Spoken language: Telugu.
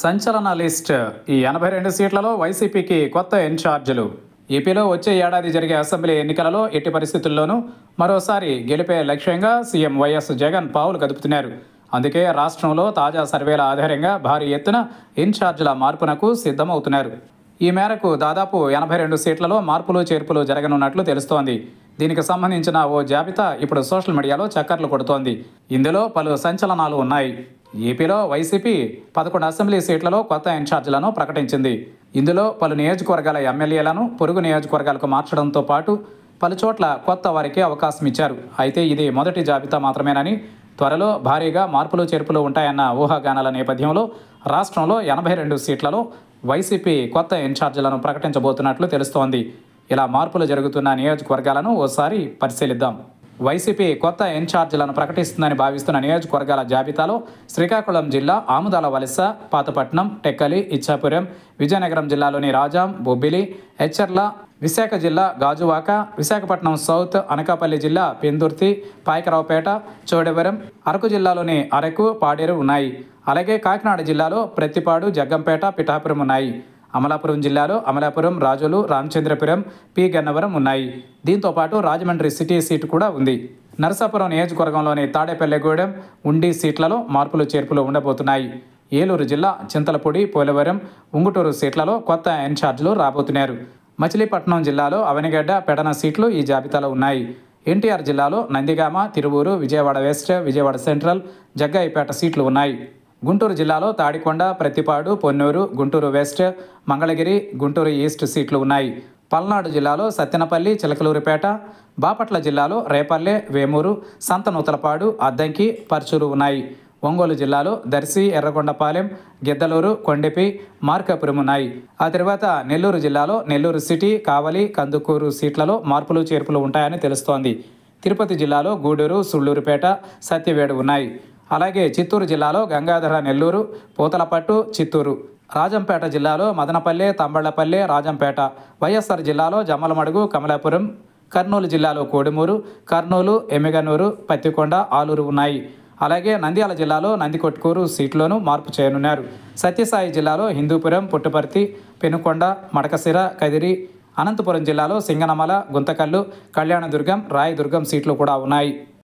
సంచలన లిస్ట్ ఈ ఎనభై రెండు సీట్లలో వైసీపీకి కొత్త ఇన్ఛార్జీలు ఏపీలో వచ్చే ఏడాది జరిగే అసెంబ్లీ ఎన్నికలలో ఎట్టి పరిస్థితుల్లోనూ మరోసారి గెలిపే లక్ష్యంగా సీఎం వైఎస్ జగన్ పావులు కదుపుతున్నారు అందుకే రాష్ట్రంలో తాజా సర్వేల ఆధారంగా భారీ ఎత్తున ఇన్ఛార్జీల మార్పునకు సిద్ధమవుతున్నారు ఈ మేరకు దాదాపు ఎనభై రెండు సీట్లలో మార్పులు చేర్పులు జరగనున్నట్లు తెలుస్తోంది దీనికి సంబంధించిన ఓ జాబితా ఇప్పుడు సోషల్ మీడియాలో చక్కర్లు కొడుతోంది ఇందులో పలు సంచలనాలు ఉన్నాయి ఏపీలో వైసీపీ పదకొండు అసెంబ్లీ సీట్లలో కొత్త ఇన్ఛార్జీలను ప్రకటించింది ఇందులో పలు నియోజకవర్గాల ఎమ్మెల్యేలను పొరుగు నియోజకవర్గాలకు మార్చడంతో పాటు పలుచోట్ల కొత్త వారికి అవకాశం ఇచ్చారు అయితే ఇది మొదటి జాబితా మాత్రమేనని త్వరలో భారీగా మార్పులు చేర్పులు ఉంటాయన్న ఊహాగానాల నేపథ్యంలో రాష్ట్రంలో ఎనభై రెండు సీట్లలో వైసీపీ కొత్త ఇన్ఛార్జీలను ప్రకటించబోతున్నట్లు తెలుస్తోంది ఇలా మార్పులు జరుగుతున్న నియోజకవర్గాలను ఓసారి పరిశీలిద్దాం వైసీపీ కొత్త ఇన్ఛార్జీలను ప్రకటిస్తుందని భావిస్తున్న నియోజకవర్గాల జాబితాలో శ్రీకాకుళం జిల్లా ఆముదాల వలస పాతపట్నం టెక్కలి ఇచ్చాపురం విజయనగరం జిల్లాలోని రాజాం బొబ్బిలి హెచ్చర్ల విశాఖ జిల్లా గాజువాక విశాఖపట్నం సౌత్ అనకాపల్లి జిల్లా పెందుర్తి పాయకరావుపేట చోడవరం అరకు జిల్లాలోని అరకు పాడేరు ఉన్నాయి అలాగే కాకినాడ జిల్లాలో ప్రత్తిపాడు జగ్గంపేట పిఠాపురం ఉన్నాయి అమలాపురం జిల్లాలో అమలాపురం రాజోలు రామచంద్రపురం పి గన్నవరం ఉన్నాయి దీంతో పాటు రాజమండ్రి సిటీ సీటు కూడా ఉంది నరసాపురం నియోజకవర్గంలోని తాడేపల్లెగూడెం ఉండి సీట్లలో మార్పులు చేర్పులు ఉండబోతున్నాయి ఏలూరు జిల్లా చింతలపూడి పోలవరం ఉంగుటూరు సీట్లలో కొత్త ఇన్ఛార్జీలు రాబోతున్నారు మచిలీపట్నం జిల్లాలో అవనిగడ్డ పెడన సీట్లు ఈ జాబితాలో ఉన్నాయి ఎన్టీఆర్ జిల్లాలో నందిగామ తిరువూరు విజయవాడ వెస్ట్ విజయవాడ సెంట్రల్ జగ్గాయిపేట సీట్లు ఉన్నాయి గుంటూరు జిల్లాలో తాడికొండ ప్రతిపాడు పొన్నూరు గుంటూరు వెస్ట్ మంగళగిరి గుంటూరు ఈస్ట్ సీట్లు ఉన్నాయి పల్నాడు జిల్లాలో సత్తెనపల్లి చిలకలూరిపేట బాపట్ల జిల్లాలో రేపల్లె వేమూరు సంతనూతలపాడు అద్దంకి పర్చూరు ఉన్నాయి ఒంగోలు జిల్లాలో దర్శి ఎర్రగొండపాలెం గిద్దలూరు కొండెపి మార్కాపురం ఉన్నాయి ఆ తర్వాత నెల్లూరు జిల్లాలో నెల్లూరు సిటీ కావలి కందుకూరు సీట్లలో మార్పులు చేర్పులు ఉంటాయని తెలుస్తోంది తిరుపతి జిల్లాలో గూడూరు సుళ్ళూరుపేట సత్యవేడు ఉన్నాయి అలాగే చిత్తూరు జిల్లాలో గంగాధర నెల్లూరు పూతలపట్టు చిత్తూరు రాజంపేట జిల్లాలో మదనపల్లె తంబళ్లపల్లె రాజంపేట వైఎస్ఆర్ జిల్లాలో జమ్మలమడుగు కమలాపురం కర్నూలు జిల్లాలో కోడుమూరు కర్నూలు ఎమ్మిగనూరు పత్తికొండ ఆలూరు ఉన్నాయి అలాగే నంద్యాల జిల్లాలో నందికొట్కూరు సీట్లోనూ మార్పు చేయనున్నారు సత్యసాయి జిల్లాలో హిందూపురం పుట్టుపర్తి పెనుకొండ మడకసిర కదిరి అనంతపురం జిల్లాలో సింగనమల గుంతకల్లు కళ్యాణదుర్గం రాయదుర్గం సీట్లు కూడా ఉన్నాయి